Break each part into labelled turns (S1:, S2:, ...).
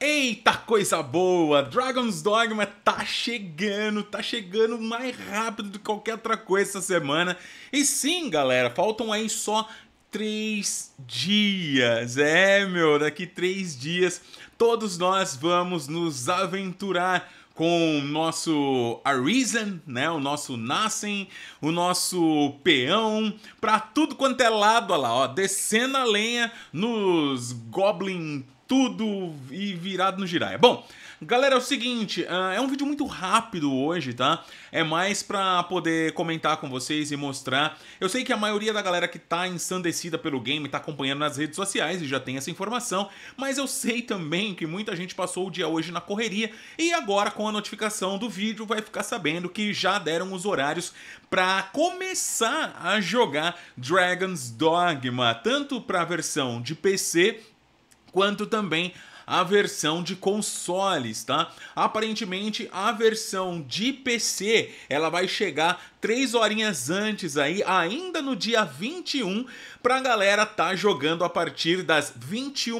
S1: Eita coisa boa! Dragon's Dogma tá chegando, tá chegando mais rápido do que qualquer outra coisa essa semana. E sim, galera, faltam aí só três dias. É, meu, daqui três dias todos nós vamos nos aventurar com o nosso Arisen, né, o nosso Nascem, o nosso peão, para tudo quanto é lado, olha lá, ó, descendo a lenha nos Goblin tudo e virado no Jiraiya. Bom, galera, é o seguinte, uh, é um vídeo muito rápido hoje, tá? É mais pra poder comentar com vocês e mostrar. Eu sei que a maioria da galera que tá ensandecida pelo game tá acompanhando nas redes sociais e já tem essa informação, mas eu sei também que muita gente passou o dia hoje na correria e agora com a notificação do vídeo vai ficar sabendo que já deram os horários pra começar a jogar Dragon's Dogma, tanto pra versão de PC quanto também a versão de consoles, tá? Aparentemente a versão de PC, ela vai chegar três horinhas antes aí, ainda no dia 21, pra galera tá jogando a partir das 21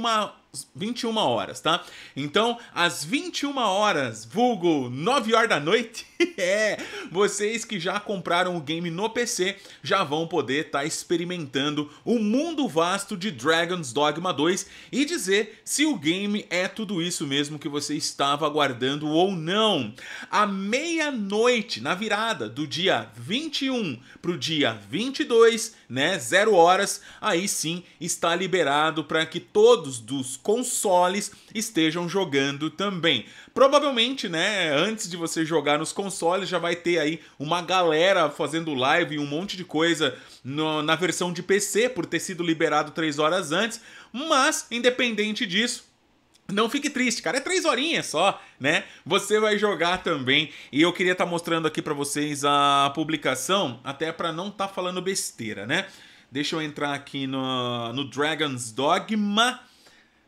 S1: 21 horas, tá? Então, às 21 horas, vulgo 9 horas da noite, é, vocês que já compraram o game no PC já vão poder estar tá experimentando o mundo vasto de Dragon's Dogma 2 e dizer se o game é tudo isso mesmo que você estava aguardando ou não. À meia-noite, na virada do dia 21 para o dia 22, né, zero horas, aí sim está liberado para que todos dos consoles estejam jogando também. Provavelmente, né, antes de você jogar nos consoles, já vai ter aí uma galera fazendo live e um monte de coisa no, na versão de PC, por ter sido liberado três horas antes. Mas, independente disso, não fique triste, cara, é três horinhas só, né? Você vai jogar também. E eu queria estar tá mostrando aqui para vocês a publicação, até para não estar tá falando besteira, né? Deixa eu entrar aqui no, no Dragon's Dogma.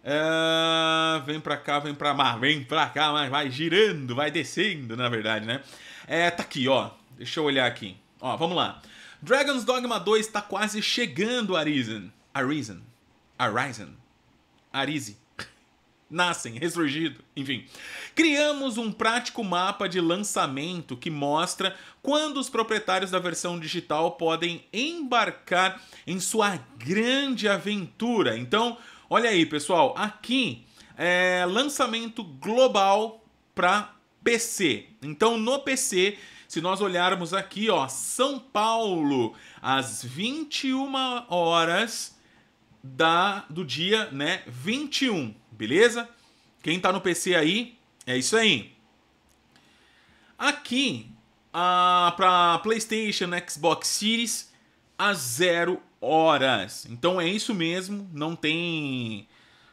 S1: É, vem pra cá, vem pra mar, vem pra cá, mas vai girando, vai descendo, né, na verdade, né? É, tá aqui, ó. Deixa eu olhar aqui. Ó, vamos lá. Dragon's Dogma 2 tá quase chegando, Arisen. Arisen. Arisen. Arise. Nascem, ressurgido, enfim. Criamos um prático mapa de lançamento que mostra quando os proprietários da versão digital podem embarcar em sua grande aventura. Então, Olha aí, pessoal, aqui é lançamento global para PC. Então, no PC, se nós olharmos aqui, ó, São Paulo, às 21 horas da, do dia, né, 21, beleza? Quem tá no PC aí, é isso aí. Aqui, ah, para PlayStation, Xbox Series, a zero horas. Então é isso mesmo, não tem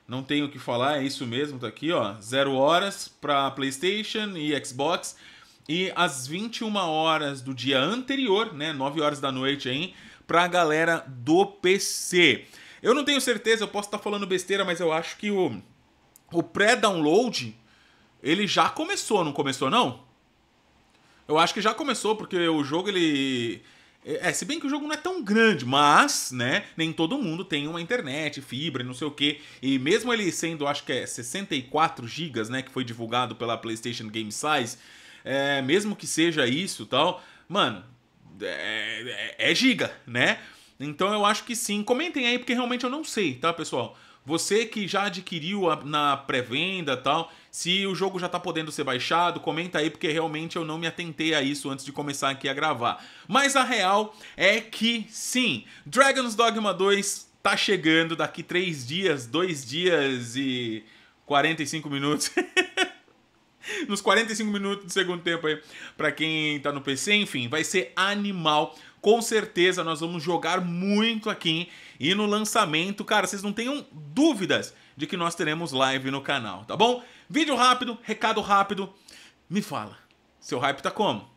S1: não tenho o que falar, é isso mesmo, tá aqui, ó, zero horas para PlayStation e Xbox e às 21 horas do dia anterior, né, 9 horas da noite aí, pra galera do PC. Eu não tenho certeza, eu posso estar tá falando besteira, mas eu acho que o o pré-download ele já começou, não começou não? Eu acho que já começou porque o jogo ele é, se bem que o jogo não é tão grande, mas, né, nem todo mundo tem uma internet, fibra, não sei o quê. E mesmo ele sendo, acho que é 64 GB, né, que foi divulgado pela PlayStation Game Size, é, mesmo que seja isso tal, mano, é, é, é giga, né? Então eu acho que sim. Comentem aí, porque realmente eu não sei, tá, pessoal? Você que já adquiriu a, na pré-venda tal, se o jogo já está podendo ser baixado, comenta aí, porque realmente eu não me atentei a isso antes de começar aqui a gravar. Mas a real é que sim, Dragon's Dogma 2 tá chegando daqui 3 dias, 2 dias e 45 minutos. nos 45 minutos do segundo tempo aí, para quem tá no PC, enfim, vai ser animal. Com certeza nós vamos jogar muito aqui e no lançamento, cara, vocês não tenham dúvidas de que nós teremos live no canal, tá bom? Vídeo rápido, recado rápido. Me fala, seu hype tá como?